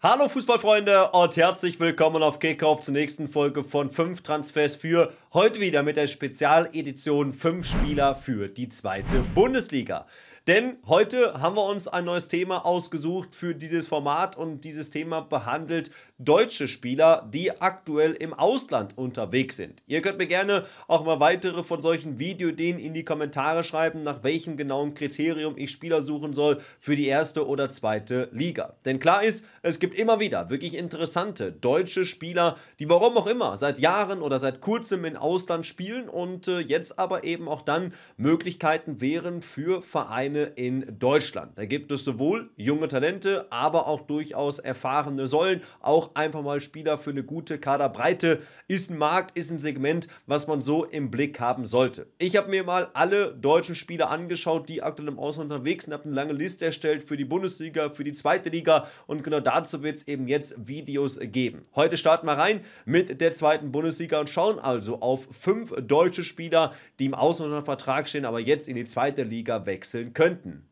Hallo Fußballfreunde und herzlich willkommen auf Kickoff zur nächsten Folge von 5 Transfers für heute wieder mit der Spezialedition 5 Spieler für die zweite Bundesliga. Denn heute haben wir uns ein neues Thema ausgesucht für dieses Format und dieses Thema behandelt deutsche Spieler, die aktuell im Ausland unterwegs sind. Ihr könnt mir gerne auch mal weitere von solchen Videoideen in die Kommentare schreiben, nach welchem genauen Kriterium ich Spieler suchen soll für die erste oder zweite Liga. Denn klar ist, es gibt immer wieder wirklich interessante deutsche Spieler, die warum auch immer seit Jahren oder seit kurzem im Ausland spielen und äh, jetzt aber eben auch dann Möglichkeiten wären für Vereine in Deutschland. Da gibt es sowohl junge Talente, aber auch durchaus erfahrene Säulen, auch einfach mal Spieler für eine gute Kaderbreite. Ist ein Markt, ist ein Segment, was man so im Blick haben sollte. Ich habe mir mal alle deutschen Spieler angeschaut, die aktuell im Ausland unterwegs sind, habe eine lange Liste erstellt für die Bundesliga, für die zweite Liga und genau dazu wird es eben jetzt Videos geben. Heute starten wir rein mit der zweiten Bundesliga und schauen also auf fünf deutsche Spieler, die im Ausland unter Vertrag stehen, aber jetzt in die zweite Liga wechseln könnten.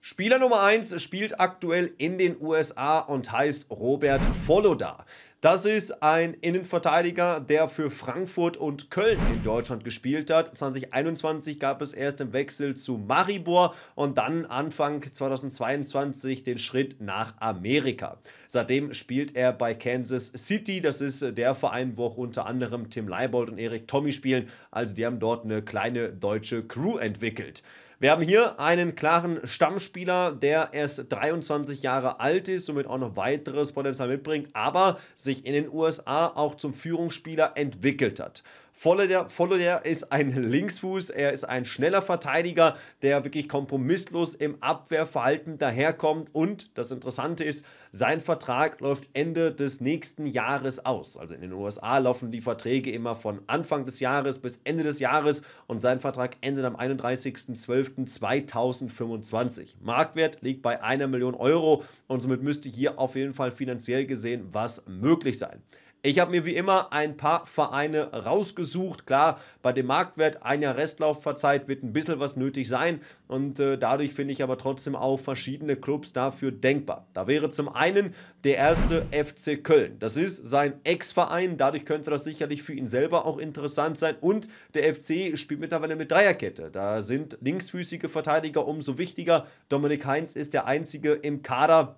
Spieler Nummer 1 spielt aktuell in den USA und heißt Robert Voloda. Das ist ein Innenverteidiger, der für Frankfurt und Köln in Deutschland gespielt hat. 2021 gab es erst den Wechsel zu Maribor und dann Anfang 2022 den Schritt nach Amerika. Seitdem spielt er bei Kansas City. Das ist der Verein, wo auch unter anderem Tim Leibold und Erik Tommy spielen. Also die haben dort eine kleine deutsche Crew entwickelt. Wir haben hier einen klaren Stammspieler, der erst 23 Jahre alt ist, somit auch noch weiteres Potenzial mitbringt, aber sich in den USA auch zum Führungsspieler entwickelt hat. Voller, Voller ist ein Linksfuß, er ist ein schneller Verteidiger, der wirklich kompromisslos im Abwehrverhalten daherkommt und das Interessante ist, sein Vertrag läuft Ende des nächsten Jahres aus. Also in den USA laufen die Verträge immer von Anfang des Jahres bis Ende des Jahres und sein Vertrag endet am 31.12.2025. Marktwert liegt bei einer Million Euro und somit müsste hier auf jeden Fall finanziell gesehen was möglich sein. Ich habe mir wie immer ein paar Vereine rausgesucht. Klar, bei dem Marktwert ein Jahr Restlaufverzeit wird ein bisschen was nötig sein und äh, dadurch finde ich aber trotzdem auch verschiedene Clubs dafür denkbar. Da wäre zum einen der erste FC Köln. Das ist sein Ex-Verein, dadurch könnte das sicherlich für ihn selber auch interessant sein und der FC spielt mittlerweile mit Dreierkette. Da sind linksfüßige Verteidiger umso wichtiger. Dominik Heinz ist der einzige im Kader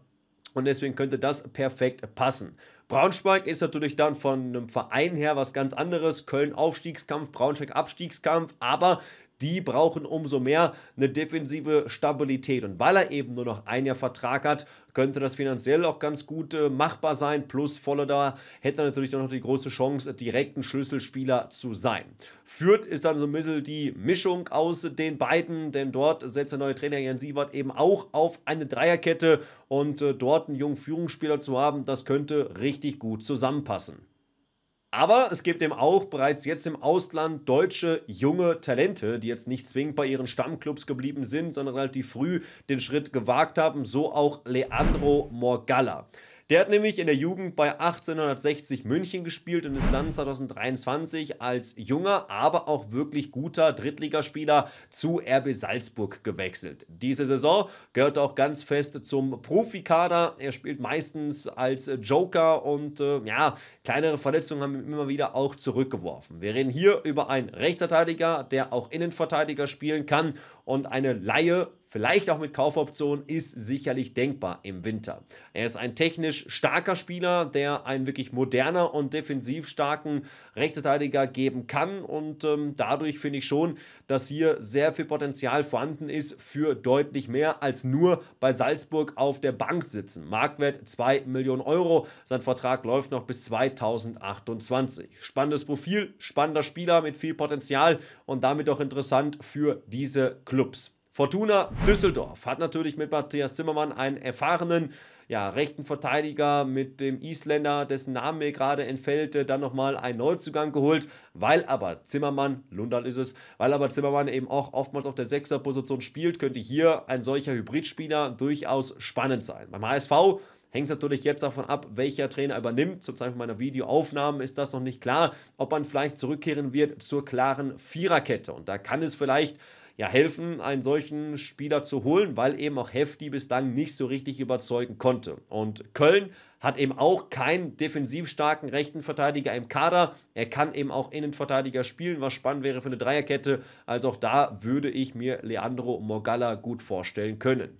und deswegen könnte das perfekt passen. Braunschweig ist natürlich dann von einem Verein her was ganz anderes. Köln Aufstiegskampf, Braunschweig Abstiegskampf, aber die brauchen umso mehr eine defensive Stabilität. Und weil er eben nur noch ein Jahr Vertrag hat, könnte das finanziell auch ganz gut äh, machbar sein. Plus Volleder hätte natürlich dann noch die große Chance, direkt ein Schlüsselspieler zu sein. Fürth ist dann so ein bisschen die Mischung aus den beiden, denn dort setzt der neue Trainer Jan Siebert eben auch auf eine Dreierkette und äh, dort einen jungen Führungsspieler zu haben, das könnte richtig gut zusammenpassen. Aber es gibt eben auch bereits jetzt im Ausland deutsche junge Talente, die jetzt nicht zwingend bei ihren Stammclubs geblieben sind, sondern halt die früh den Schritt gewagt haben. So auch Leandro Morgalla. Der hat nämlich in der Jugend bei 1860 München gespielt und ist dann 2023 als junger, aber auch wirklich guter Drittligaspieler zu RB Salzburg gewechselt. Diese Saison gehört auch ganz fest zum Profikader. Er spielt meistens als Joker und äh, ja, kleinere Verletzungen haben ihn immer wieder auch zurückgeworfen. Wir reden hier über einen Rechtsverteidiger, der auch Innenverteidiger spielen kann und eine Laie vielleicht auch mit Kaufoption, ist sicherlich denkbar im Winter. Er ist ein technisch starker Spieler, der einen wirklich moderner und defensiv starken Rechtsverteidiger geben kann und ähm, dadurch finde ich schon, dass hier sehr viel Potenzial vorhanden ist für deutlich mehr als nur bei Salzburg auf der Bank sitzen. Marktwert 2 Millionen Euro, sein Vertrag läuft noch bis 2028. Spannendes Profil, spannender Spieler mit viel Potenzial und damit auch interessant für diese Clubs. Fortuna Düsseldorf hat natürlich mit Matthias Zimmermann einen erfahrenen ja, rechten Verteidiger mit dem Isländer, dessen Name mir gerade entfällt, äh, dann nochmal einen Neuzugang geholt, weil aber Zimmermann, Lundal ist es, weil aber Zimmermann eben auch oftmals auf der Sechserposition spielt, könnte hier ein solcher Hybridspieler durchaus spannend sein. Beim HSV Hängt es natürlich jetzt davon ab, welcher Trainer übernimmt. Zum Zeitpunkt meiner Videoaufnahmen ist das noch nicht klar, ob man vielleicht zurückkehren wird zur klaren Viererkette. Und da kann es vielleicht ja, helfen, einen solchen Spieler zu holen, weil eben auch Hefti bislang nicht so richtig überzeugen konnte. Und Köln hat eben auch keinen defensiv starken rechten Verteidiger im Kader. Er kann eben auch Innenverteidiger spielen, was spannend wäre für eine Dreierkette. Also auch da würde ich mir Leandro Morgalla gut vorstellen können.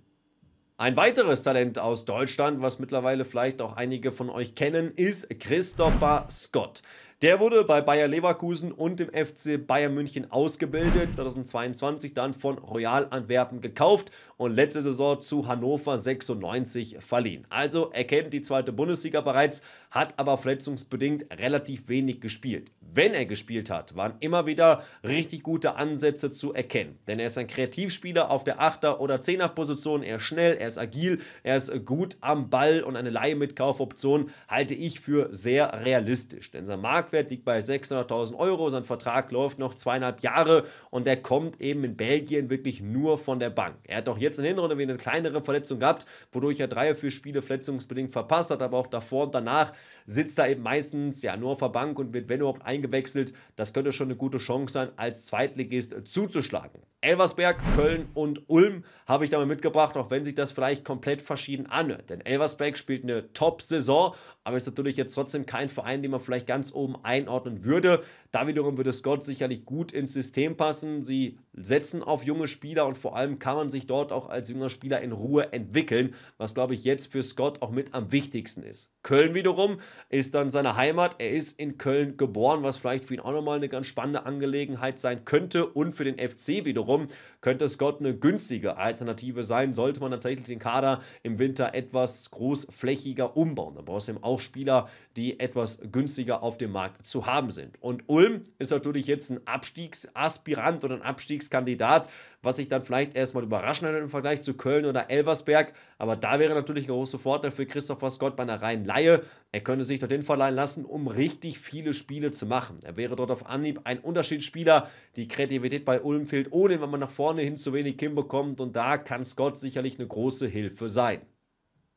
Ein weiteres Talent aus Deutschland, was mittlerweile vielleicht auch einige von euch kennen, ist Christopher Scott. Der wurde bei Bayer Leverkusen und dem FC Bayern München ausgebildet, 2022 dann von Royal Antwerpen gekauft und letzte Saison zu Hannover 96 verliehen. Also erkennt die zweite Bundesliga bereits, hat aber verletzungsbedingt relativ wenig gespielt. Wenn er gespielt hat, waren immer wieder richtig gute Ansätze zu erkennen, denn er ist ein Kreativspieler auf der 8er oder 10er Position, er ist schnell, er ist agil, er ist gut am Ball und eine Leihe mit Kaufoption halte ich für sehr realistisch, denn sein Markt Marktwert liegt bei 600.000 Euro. Sein Vertrag läuft noch zweieinhalb Jahre und der kommt eben in Belgien wirklich nur von der Bank. Er hat auch jetzt in der Hinrunde wieder eine kleinere Verletzung gehabt, wodurch er drei oder vier Spiele verletzungsbedingt verpasst hat, aber auch davor und danach sitzt er eben meistens ja nur auf der Bank und wird, wenn überhaupt, eingewechselt. Das könnte schon eine gute Chance sein, als Zweitligist zuzuschlagen. Elversberg, Köln und Ulm habe ich damit mitgebracht, auch wenn sich das vielleicht komplett verschieden anhört. Denn Elversberg spielt eine Top-Saison aber ist natürlich jetzt trotzdem kein Verein, den man vielleicht ganz oben einordnen würde. Da wiederum würde Scott sicherlich gut ins System passen. Sie setzen auf junge Spieler und vor allem kann man sich dort auch als junger Spieler in Ruhe entwickeln, was glaube ich jetzt für Scott auch mit am wichtigsten ist. Köln wiederum ist dann seine Heimat. Er ist in Köln geboren, was vielleicht für ihn auch nochmal eine ganz spannende Angelegenheit sein könnte. Und für den FC wiederum könnte Scott eine günstige Alternative sein, sollte man tatsächlich den Kader im Winter etwas großflächiger umbauen. Da brauchst du eben auch Spieler, die etwas günstiger auf dem Markt zu haben sind. Und Ulm ist natürlich jetzt ein Abstiegsaspirant oder ein Abstiegskandidat, was sich dann vielleicht erstmal überraschen hat im Vergleich zu Köln oder Elversberg. Aber da wäre natürlich ein großer Vorteil für Christopher Scott bei einer reinen Laie. Er könnte sich dorthin verleihen lassen, um richtig viele Spiele zu machen. Er wäre dort auf Anhieb ein Unterschiedsspieler. Die Kreativität bei Ulm fehlt ohnehin, wenn man nach vorne hin zu wenig hinbekommt. Und da kann Scott sicherlich eine große Hilfe sein.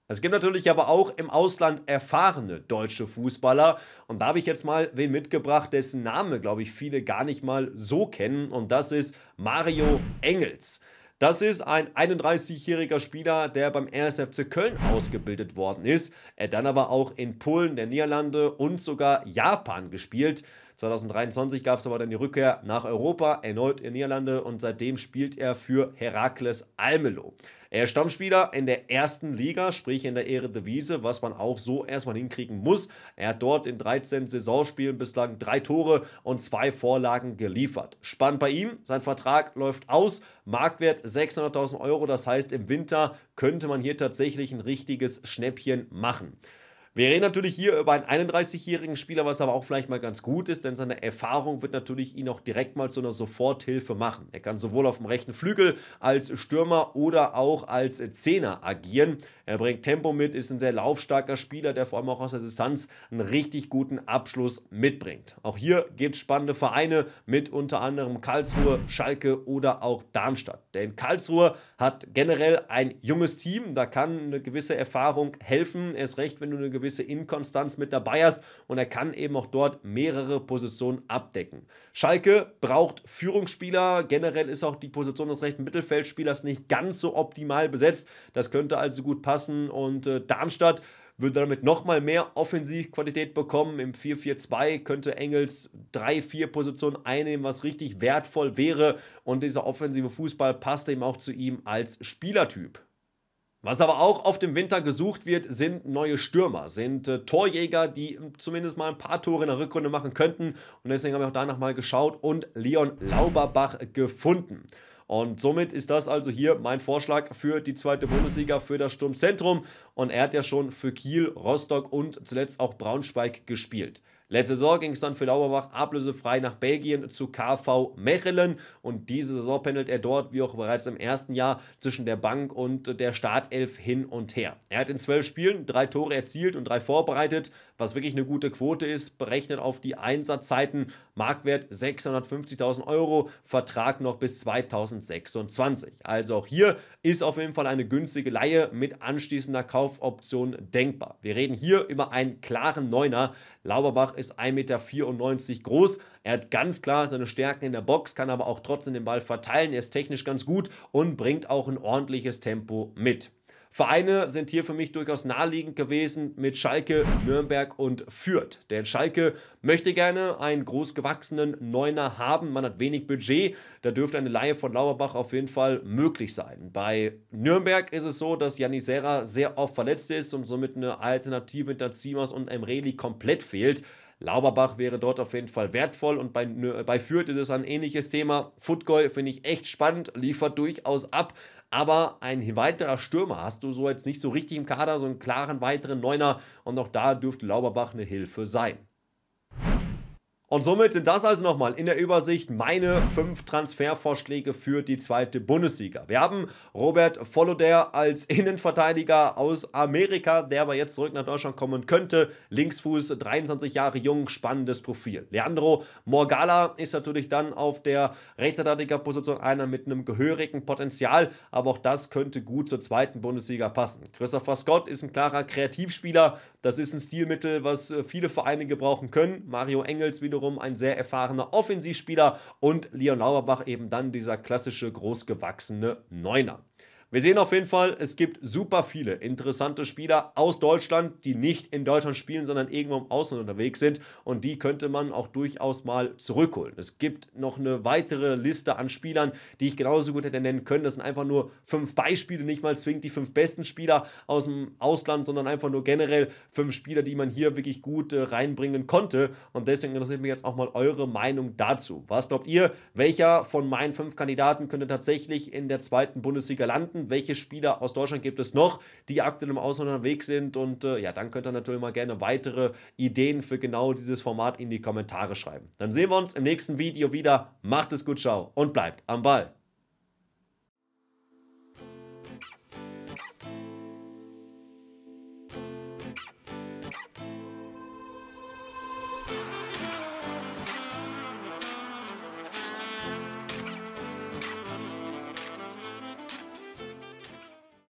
Es gibt natürlich aber auch im Ausland erfahrene deutsche Fußballer. Und da habe ich jetzt mal wen mitgebracht, dessen Name, glaube ich, viele gar nicht mal so kennen. Und das ist Mario Engels. Das ist ein 31-jähriger Spieler, der beim RSFC Köln ausgebildet worden ist. Er dann aber auch in Polen, der Niederlande und sogar Japan gespielt. 2023 gab es aber dann die Rückkehr nach Europa, erneut in Niederlande und seitdem spielt er für Herakles Almelo. Er ist Stammspieler in der ersten Liga, sprich in der Eredivisie, was man auch so erstmal hinkriegen muss. Er hat dort in 13 Saisonspielen bislang drei Tore und zwei Vorlagen geliefert. Spannend bei ihm, sein Vertrag läuft aus, Marktwert 600.000 Euro, das heißt im Winter könnte man hier tatsächlich ein richtiges Schnäppchen machen. Wir reden natürlich hier über einen 31-jährigen Spieler, was aber auch vielleicht mal ganz gut ist, denn seine Erfahrung wird natürlich ihn auch direkt mal zu einer Soforthilfe machen. Er kann sowohl auf dem rechten Flügel als Stürmer oder auch als Zehner agieren. Er bringt Tempo mit, ist ein sehr laufstarker Spieler, der vor allem auch aus der Distanz einen richtig guten Abschluss mitbringt. Auch hier gibt es spannende Vereine mit unter anderem Karlsruhe, Schalke oder auch Darmstadt. Denn Karlsruhe hat generell ein junges Team, da kann eine gewisse Erfahrung helfen. Er ist recht, wenn du eine gewisse Inkonstanz mit dabei hast und er kann eben auch dort mehrere Positionen abdecken. Schalke braucht Führungsspieler. Generell ist auch die Position des rechten Mittelfeldspielers nicht ganz so optimal besetzt. Das könnte also gut passen passen und äh, Darmstadt würde damit nochmal mehr Offensivqualität bekommen. Im 4-4-2 könnte Engels 3-4 Positionen einnehmen, was richtig wertvoll wäre. Und dieser offensive Fußball passte eben auch zu ihm als Spielertyp. Was aber auch auf dem Winter gesucht wird, sind neue Stürmer, sind äh, Torjäger, die hm, zumindest mal ein paar Tore in der Rückrunde machen könnten. Und deswegen habe ich auch da nochmal geschaut und Leon Lauberbach gefunden. Und somit ist das also hier mein Vorschlag für die zweite Bundesliga, für das Sturmzentrum. Und er hat ja schon für Kiel, Rostock und zuletzt auch Braunschweig gespielt. Letzte Saison ging es dann für Lauerbach ablösefrei nach Belgien zu KV Mechelen und diese Saison pendelt er dort, wie auch bereits im ersten Jahr, zwischen der Bank und der Startelf hin und her. Er hat in zwölf Spielen drei Tore erzielt und drei vorbereitet, was wirklich eine gute Quote ist, berechnet auf die Einsatzzeiten, Marktwert 650.000 Euro, Vertrag noch bis 2026. Also auch hier ist auf jeden Fall eine günstige Laie mit anschließender Kaufoption denkbar. Wir reden hier über einen klaren Neuner. Lauberbach ist 1,94 Meter groß. Er hat ganz klar seine Stärken in der Box, kann aber auch trotzdem den Ball verteilen. Er ist technisch ganz gut und bringt auch ein ordentliches Tempo mit. Vereine sind hier für mich durchaus naheliegend gewesen mit Schalke, Nürnberg und Fürth. Denn Schalke möchte gerne einen großgewachsenen Neuner haben. Man hat wenig Budget. Da dürfte eine Laie von Lauerbach auf jeden Fall möglich sein. Bei Nürnberg ist es so, dass Janisera sehr oft verletzt ist und somit eine Alternative hinter Zimas und Emreli komplett fehlt. Lauberbach wäre dort auf jeden Fall wertvoll und bei, bei Fürth ist es ein ähnliches Thema. Footgoy finde ich echt spannend, liefert durchaus ab, aber ein weiterer Stürmer hast du so jetzt nicht so richtig im Kader, so einen klaren weiteren Neuner und auch da dürfte Lauberbach eine Hilfe sein. Und somit sind das also nochmal in der Übersicht meine fünf Transfervorschläge für die zweite Bundesliga. Wir haben Robert Voloder als Innenverteidiger aus Amerika, der aber jetzt zurück nach Deutschland kommen könnte. Linksfuß, 23 Jahre jung, spannendes Profil. Leandro Morgala ist natürlich dann auf der Rechtsverteidigerposition einer mit einem gehörigen Potenzial, aber auch das könnte gut zur zweiten Bundesliga passen. Christopher Scott ist ein klarer Kreativspieler. Das ist ein Stilmittel, was äh, viele Vereine gebrauchen können. Mario Engels wiederum wiederum ein sehr erfahrener Offensivspieler und Leon Lauerbach eben dann dieser klassische großgewachsene Neuner. Wir sehen auf jeden Fall, es gibt super viele interessante Spieler aus Deutschland, die nicht in Deutschland spielen, sondern irgendwo im Ausland unterwegs sind. Und die könnte man auch durchaus mal zurückholen. Es gibt noch eine weitere Liste an Spielern, die ich genauso gut hätte nennen können. Das sind einfach nur fünf Beispiele, nicht mal zwingend die fünf besten Spieler aus dem Ausland, sondern einfach nur generell fünf Spieler, die man hier wirklich gut äh, reinbringen konnte. Und deswegen interessiert mich jetzt auch mal eure Meinung dazu. Was glaubt ihr, welcher von meinen fünf Kandidaten könnte tatsächlich in der zweiten Bundesliga landen? welche Spieler aus Deutschland gibt es noch, die aktuell im Ausland unterwegs sind. Und äh, ja, dann könnt ihr natürlich mal gerne weitere Ideen für genau dieses Format in die Kommentare schreiben. Dann sehen wir uns im nächsten Video wieder. Macht es gut, ciao und bleibt am Ball.